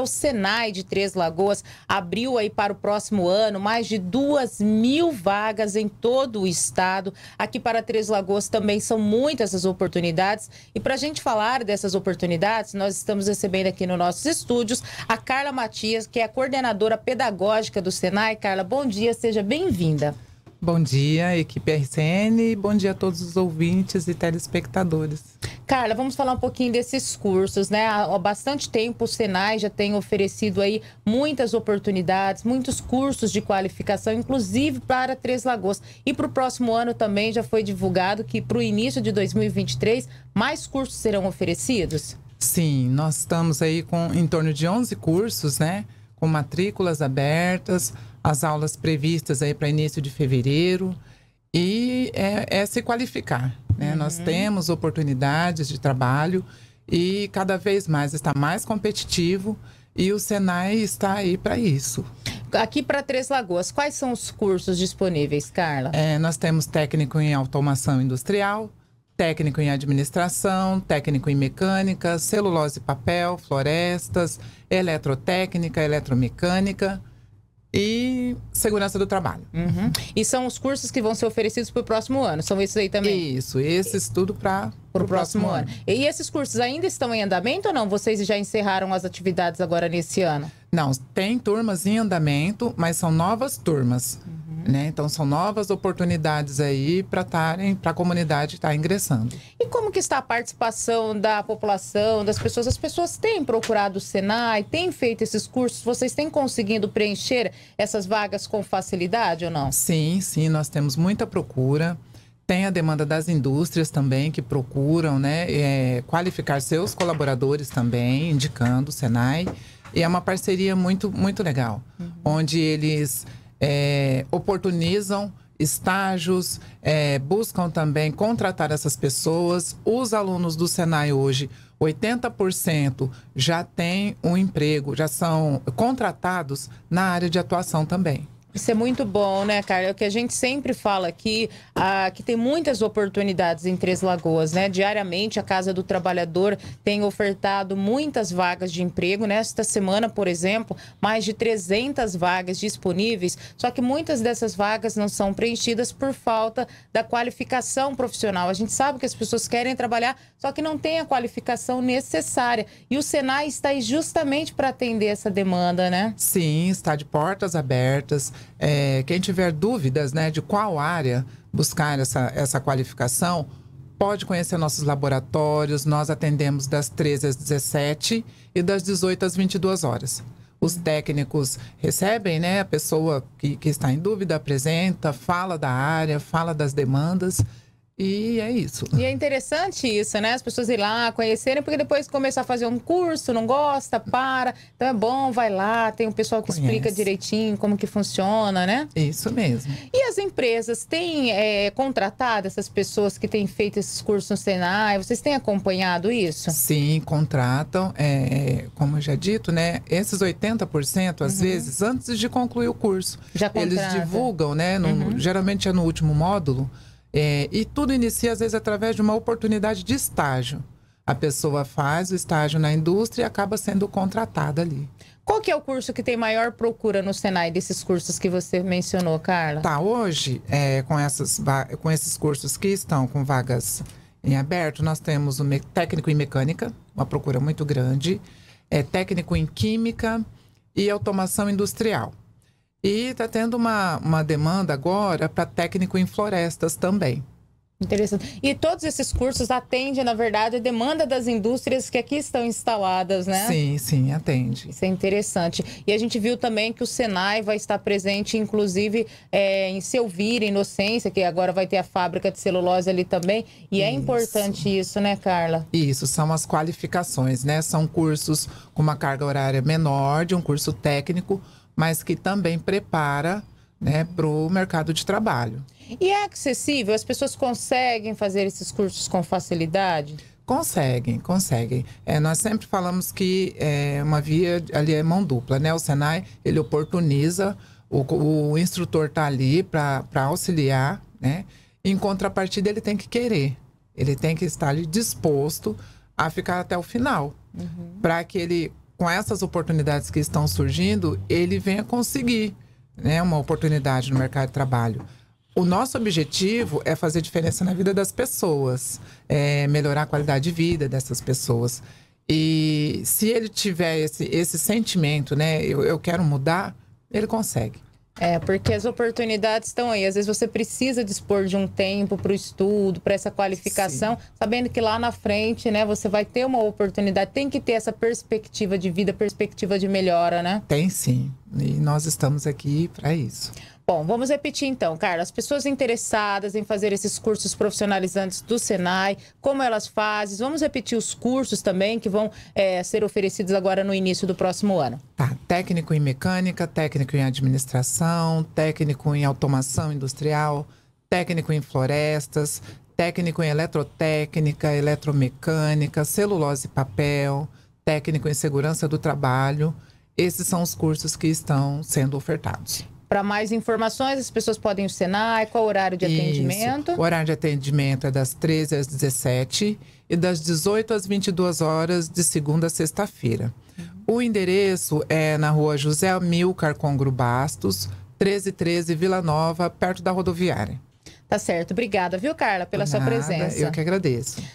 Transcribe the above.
o Senai de Três Lagoas abriu aí para o próximo ano mais de duas mil vagas em todo o estado. Aqui para Três Lagoas também são muitas as oportunidades. E para a gente falar dessas oportunidades, nós estamos recebendo aqui nos nossos estúdios a Carla Matias, que é a coordenadora pedagógica do Senai. Carla, bom dia, seja bem-vinda. Bom dia, equipe RCN, bom dia a todos os ouvintes e telespectadores. Carla, vamos falar um pouquinho desses cursos, né? Há bastante tempo o Senai já tem oferecido aí muitas oportunidades, muitos cursos de qualificação, inclusive para Três Lagoas. E para o próximo ano também já foi divulgado que para o início de 2023 mais cursos serão oferecidos? Sim, nós estamos aí com em torno de 11 cursos, né? com matrículas abertas, as aulas previstas aí para início de fevereiro e é, é se qualificar. Né? Uhum. Nós temos oportunidades de trabalho e cada vez mais está mais competitivo e o Senai está aí para isso. Aqui para Três Lagoas, quais são os cursos disponíveis, Carla? É, nós temos técnico em automação industrial, técnico em administração, técnico em mecânica, celulose e papel, florestas, eletrotécnica, eletromecânica e segurança do trabalho. Uhum. E são os cursos que vão ser oferecidos para o próximo ano, são esses aí também? Isso, esses tudo para o próximo, próximo ano. ano. E esses cursos ainda estão em andamento ou não? Vocês já encerraram as atividades agora nesse ano? Não, tem turmas em andamento, mas são novas turmas. Uhum. Né? Então são novas oportunidades aí para a comunidade estar tá ingressando. E como que está a participação da população, das pessoas? As pessoas têm procurado o Senai, têm feito esses cursos? Vocês têm conseguido preencher essas vagas com facilidade ou não? Sim, sim, nós temos muita procura. Tem a demanda das indústrias também que procuram, né, é, qualificar seus colaboradores também, indicando o Senai. E é uma parceria muito, muito legal, uhum. onde eles é, oportunizam estágios, é, buscam também contratar essas pessoas. Os alunos do Senai hoje, 80% já têm um emprego, já são contratados na área de atuação também. Isso é muito bom, né, Carla? É o que a gente sempre fala aqui, ah, que tem muitas oportunidades em Três Lagoas, né? Diariamente a Casa do Trabalhador tem ofertado muitas vagas de emprego. Nesta semana, por exemplo, mais de 300 vagas disponíveis, só que muitas dessas vagas não são preenchidas por falta da qualificação profissional. A gente sabe que as pessoas querem trabalhar, só que não tem a qualificação necessária. E o Senai está aí justamente para atender essa demanda, né? Sim, está de portas abertas é, quem tiver dúvidas né, de qual área buscar essa, essa qualificação, pode conhecer nossos laboratórios. Nós atendemos das 13 às 17 e das 18 às 22 horas. Os técnicos recebem, né? A pessoa que, que está em dúvida apresenta, fala da área, fala das demandas e é isso. E é interessante isso, né? As pessoas ir lá, conhecerem, porque depois começar a fazer um curso, não gosta, para. Então é bom, vai lá, tem um pessoal que Conhece. explica direitinho como que funciona, né? Isso mesmo. E as empresas têm é, contratado essas pessoas que têm feito esses cursos no Senai? Vocês têm acompanhado isso? Sim, contratam. É, como eu já dito, né? Esses 80%, às uhum. vezes, antes de concluir o curso, já contrata. eles divulgam, né? No, uhum. Geralmente é no último módulo é, e tudo inicia, às vezes, através de uma oportunidade de estágio. A pessoa faz o estágio na indústria e acaba sendo contratada ali. Qual que é o curso que tem maior procura no Senai desses cursos que você mencionou, Carla? Tá, hoje, é, com, essas, com esses cursos que estão com vagas em aberto, nós temos o técnico em mecânica, uma procura muito grande, é, técnico em química e automação industrial. E está tendo uma, uma demanda agora para técnico em florestas também. Interessante. E todos esses cursos atendem, na verdade, a demanda das indústrias que aqui estão instaladas, né? Sim, sim, atende. Isso é interessante. E a gente viu também que o Senai vai estar presente, inclusive, é, em Selvira, Inocência, que agora vai ter a fábrica de celulose ali também. E é isso. é importante isso, né, Carla? Isso, são as qualificações, né? São cursos com uma carga horária menor, de um curso técnico, mas que também prepara né, para o mercado de trabalho. E é acessível? As pessoas conseguem fazer esses cursos com facilidade? Conseguem, conseguem. É, nós sempre falamos que é uma via ali é mão dupla, né? O Senai ele oportuniza, o, o instrutor está ali para auxiliar, né? Em contrapartida, ele tem que querer, ele tem que estar ali disposto a ficar até o final, uhum. para que ele com essas oportunidades que estão surgindo, ele venha conseguir né, uma oportunidade no mercado de trabalho. O nosso objetivo é fazer diferença na vida das pessoas, é melhorar a qualidade de vida dessas pessoas. E se ele tiver esse, esse sentimento, né, eu, eu quero mudar, ele consegue. É, porque as oportunidades estão aí. Às vezes você precisa dispor de um tempo para o estudo, para essa qualificação, Sim. sabendo que lá na frente, né, você vai ter uma oportunidade. Tem que ter essa perspectiva de vida, perspectiva de melhora, né? Tem sim. E nós estamos aqui para isso. Bom, vamos repetir então, Carla. As pessoas interessadas em fazer esses cursos profissionalizantes do Senai, como elas fazem? Vamos repetir os cursos também que vão é, ser oferecidos agora no início do próximo ano. Tá, técnico em mecânica, técnico em administração, técnico em automação industrial, técnico em florestas, técnico em eletrotécnica, eletromecânica, celulose e papel, técnico em segurança do trabalho. Esses são os cursos que estão sendo ofertados. Para mais informações, as pessoas podem ir ao Senai, qual o horário de Isso. atendimento? O horário de atendimento é das 13 às 17 e das 18 às 22 horas de segunda a sexta-feira. Uhum. O endereço é na rua José Amilcar Congro Bastos, 1313 Vila Nova, perto da rodoviária. Tá certo. Obrigada, viu, Carla, pela sua presença. Eu que agradeço.